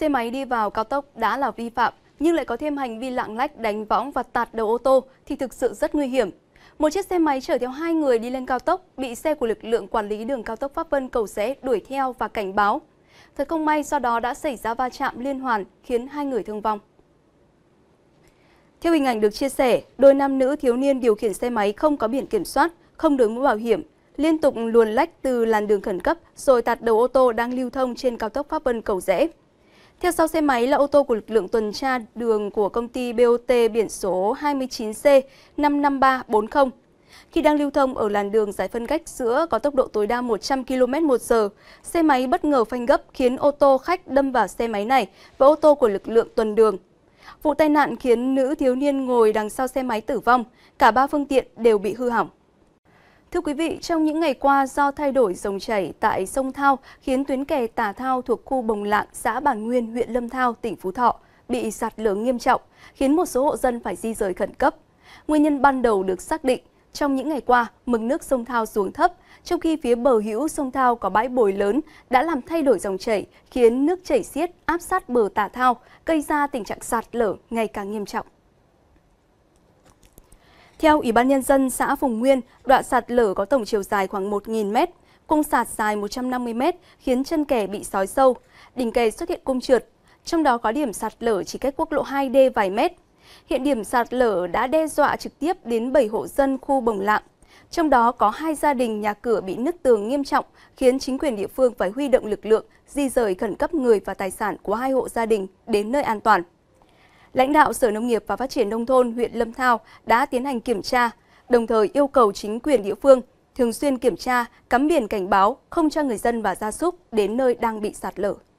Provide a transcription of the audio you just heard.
xe máy đi vào cao tốc đã là vi phạm, nhưng lại có thêm hành vi lạng lách đánh võng và tạt đầu ô tô thì thực sự rất nguy hiểm. Một chiếc xe máy chở theo hai người đi lên cao tốc bị xe của lực lượng quản lý đường cao tốc Pháp Vân Cầu Rẽ đuổi theo và cảnh báo. Thật không may do đó đã xảy ra va chạm liên hoàn khiến hai người thương vong. Theo hình ảnh được chia sẻ, đôi nam nữ thiếu niên điều khiển xe máy không có biển kiểm soát, không đội mũ bảo hiểm, liên tục luồn lách từ làn đường khẩn cấp rồi tạt đầu ô tô đang lưu thông trên cao tốc Pháp Vân Cầu Rẽ. Theo sau xe máy là ô tô của lực lượng tuần tra đường của công ty BOT biển số 29C 55340. Khi đang lưu thông ở làn đường giải phân cách giữa có tốc độ tối đa 100 km h xe máy bất ngờ phanh gấp khiến ô tô khách đâm vào xe máy này và ô tô của lực lượng tuần đường. Vụ tai nạn khiến nữ thiếu niên ngồi đằng sau xe máy tử vong, cả ba phương tiện đều bị hư hỏng. Thưa quý vị, trong những ngày qua do thay đổi dòng chảy tại sông Thao khiến tuyến kè Tà Thao thuộc khu Bồng Lạng, xã Bản Nguyên, huyện Lâm Thao, tỉnh Phú Thọ bị sạt lở nghiêm trọng, khiến một số hộ dân phải di rời khẩn cấp. Nguyên nhân ban đầu được xác định trong những ngày qua, mực nước sông Thao xuống thấp, trong khi phía bờ hữu sông Thao có bãi bồi lớn đã làm thay đổi dòng chảy, khiến nước chảy xiết áp sát bờ Tà Thao, gây ra tình trạng sạt lở ngày càng nghiêm trọng. Theo Ủy ban Nhân dân xã Phùng Nguyên, đoạn sạt lở có tổng chiều dài khoảng 1.000 m, cung sạt dài 150 m khiến chân kè bị sói sâu, đỉnh kè xuất hiện cung trượt, trong đó có điểm sạt lở chỉ cách quốc lộ 2D vài mét. Hiện điểm sạt lở đã đe dọa trực tiếp đến 7 hộ dân khu Bồng Lạng. Trong đó có hai gia đình nhà cửa bị nứt tường nghiêm trọng, khiến chính quyền địa phương phải huy động lực lượng di rời khẩn cấp người và tài sản của hai hộ gia đình đến nơi an toàn lãnh đạo Sở Nông nghiệp và Phát triển Nông thôn huyện Lâm Thao đã tiến hành kiểm tra, đồng thời yêu cầu chính quyền địa phương thường xuyên kiểm tra, cắm biển cảnh báo không cho người dân và gia súc đến nơi đang bị sạt lở.